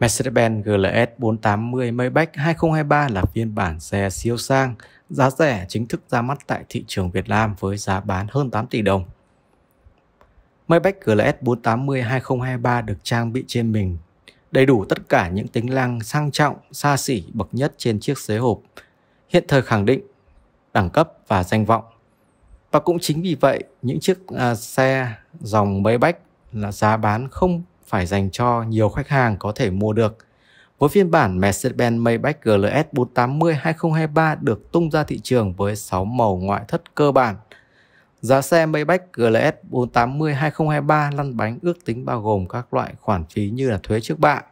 Mercedes-Benz GLS 480 Maybach 2023 là phiên bản xe siêu sang, giá rẻ chính thức ra mắt tại thị trường Việt Nam với giá bán hơn 8 tỷ đồng. Maybach GLS 480 2023 được trang bị trên mình đầy đủ tất cả những tính năng sang trọng, xa xỉ bậc nhất trên chiếc xế hộp, hiện thời khẳng định đẳng cấp và danh vọng. Và cũng chính vì vậy, những chiếc uh, xe dòng Maybach là giá bán không phải dành cho nhiều khách hàng có thể mua được. Với phiên bản Mercedes-Benz Maybach GLS 480 2023 được tung ra thị trường với 6 màu ngoại thất cơ bản. Giá xe Maybach GLS 480 2023 lăn bánh ước tính bao gồm các loại khoản phí như là thuế trước bạ,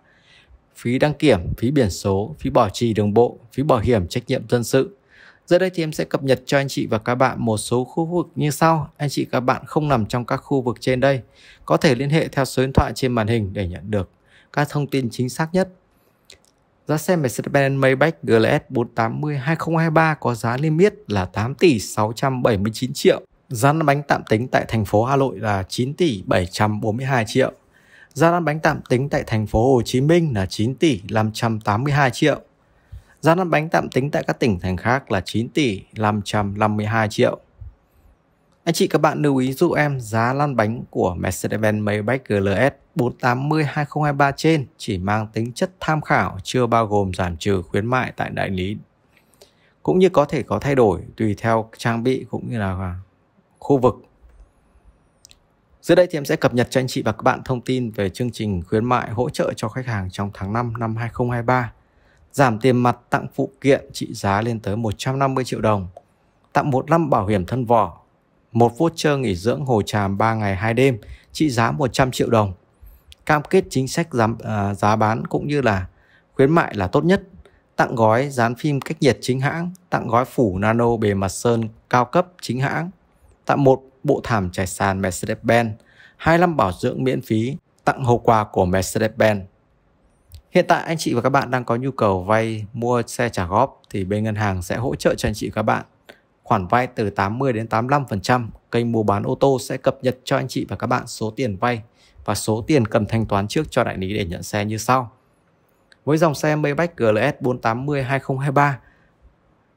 phí đăng kiểm, phí biển số, phí bảo trì đường bộ, phí bảo hiểm trách nhiệm dân sự, Giờ đây thì em sẽ cập nhật cho anh chị và các bạn một số khu vực như sau. Anh chị các bạn không nằm trong các khu vực trên đây, có thể liên hệ theo số điện thoại trên màn hình để nhận được các thông tin chính xác nhất. Giá xe Mercedes-Benz Maybach GLS 480 2023 có giá niêm yết là 8 tỷ 679 triệu. Giá lăn bánh tạm tính tại thành phố Hà Nội là 9 tỷ 742 triệu. Giá lăn bánh tạm tính tại thành phố Hồ Chí Minh là 9 tỷ 582 triệu. Giá lăn bánh tạm tính tại các tỉnh thành khác là 9 tỷ 552 triệu. Anh chị các bạn lưu ý giúp em giá lăn bánh của Mercedes-Benz Maybach GLS 480-2023 trên chỉ mang tính chất tham khảo chưa bao gồm giảm trừ khuyến mại tại đại lý cũng như có thể có thay đổi tùy theo trang bị cũng như là khu vực. Dưới đây thì em sẽ cập nhật cho anh chị và các bạn thông tin về chương trình khuyến mại hỗ trợ cho khách hàng trong tháng 5 năm 2023 giảm tiền mặt tặng phụ kiện trị giá lên tới 150 triệu đồng, tặng một năm bảo hiểm thân vỏ, một voucher nghỉ dưỡng Hồ Tràm 3 ngày 2 đêm trị giá 100 triệu đồng. Cam kết chính sách giá, à, giá bán cũng như là khuyến mại là tốt nhất. Tặng gói dán phim cách nhiệt chính hãng, tặng gói phủ nano bề mặt sơn cao cấp chính hãng, tặng một bộ thảm trải sàn Mercedes-Benz, 25 bảo dưỡng miễn phí, tặng hộp quà của Mercedes-Benz. Hiện tại anh chị và các bạn đang có nhu cầu vay mua xe trả góp thì bên ngân hàng sẽ hỗ trợ cho anh chị và các bạn. Khoản vay từ 80 đến 85%, kênh mua bán ô tô sẽ cập nhật cho anh chị và các bạn số tiền vay và số tiền cần thanh toán trước cho đại lý để nhận xe như sau. Với dòng xe Maybach GLS 480 2023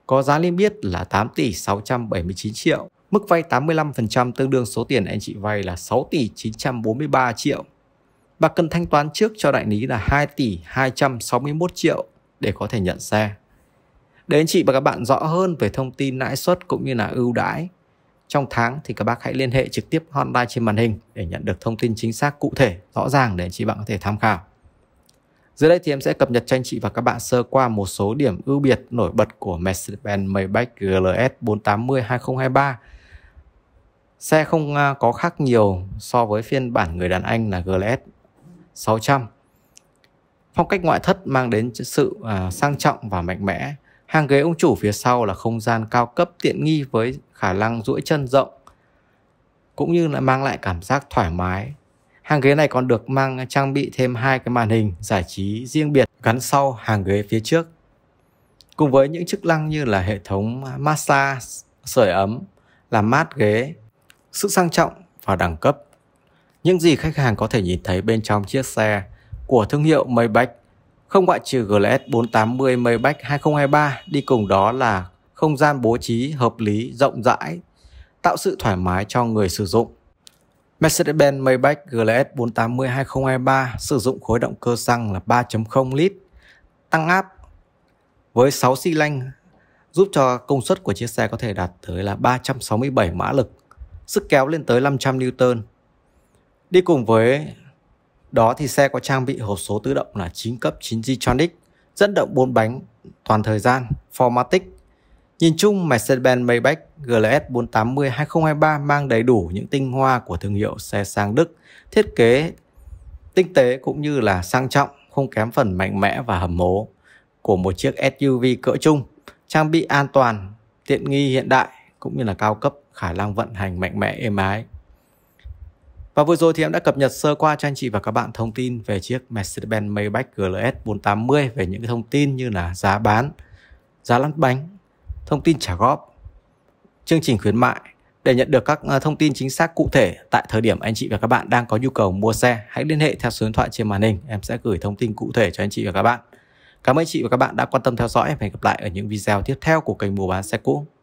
có giá niêm yết là 8 tỷ 679 triệu, mức vay 85% tương đương số tiền anh chị vay là 6 tỷ 943 triệu. Bà cần thanh toán trước cho đại lý là 2 tỷ 261 triệu để có thể nhận xe. Để anh chị và các bạn rõ hơn về thông tin lãi suất cũng như là ưu đãi trong tháng thì các bác hãy liên hệ trực tiếp hotline trên màn hình để nhận được thông tin chính xác cụ thể rõ ràng để anh chị bạn có thể tham khảo. Dưới đây thì em sẽ cập nhật cho anh chị và các bạn sơ qua một số điểm ưu biệt nổi bật của Mercedes-Benz Maybach GLS 480 2023. Xe không à, có khác nhiều so với phiên bản người đàn anh là GLS 600. Phong cách ngoại thất mang đến sự à, sang trọng và mạnh mẽ. Hàng ghế ông chủ phía sau là không gian cao cấp tiện nghi với khả năng duỗi chân rộng cũng như là mang lại cảm giác thoải mái. Hàng ghế này còn được mang trang bị thêm hai cái màn hình giải trí riêng biệt gắn sau hàng ghế phía trước. Cùng với những chức năng như là hệ thống massage, sưởi ấm, làm mát ghế, sự sang trọng và đẳng cấp những gì khách hàng có thể nhìn thấy bên trong chiếc xe của thương hiệu Maybach không ngoại trừ GLS 480 Maybach 2023 đi cùng đó là không gian bố trí hợp lý, rộng rãi, tạo sự thoải mái cho người sử dụng. Mercedes-Benz Maybach GLS 480 2023 sử dụng khối động cơ xăng là 3.0 lít tăng áp với 6 xi lanh giúp cho công suất của chiếc xe có thể đạt tới là 367 mã lực, sức kéo lên tới 500 Newton Đi cùng với đó thì xe có trang bị hộp số tự động là 9 cấp 9 G-Tronic, dẫn động 4 bánh toàn thời gian, 4Matic. Nhìn chung Mercedes-Benz Maybach GLS 480 2023 mang đầy đủ những tinh hoa của thương hiệu xe sang Đức, thiết kế tinh tế cũng như là sang trọng, không kém phần mạnh mẽ và hầm mố của một chiếc SUV cỡ trung, trang bị an toàn, tiện nghi hiện đại cũng như là cao cấp, khả năng vận hành mạnh mẽ êm ái. Và vừa rồi thì em đã cập nhật sơ qua cho anh chị và các bạn thông tin về chiếc Mercedes-Benz Maybach GLS 480 về những cái thông tin như là giá bán, giá lăn bánh, thông tin trả góp, chương trình khuyến mại. Để nhận được các ờ, thông tin chính xác cụ thể tại thời điểm anh chị và các bạn đang có nhu cầu mua xe, hãy liên hệ theo số điện thoại trên màn hình, em sẽ gửi thông tin cụ thể cho anh chị và các bạn. Cảm ơn chị và các bạn đã quan tâm theo dõi. Hẹn gặp lại ở những video tiếp theo của kênh Mua bán xe cũ.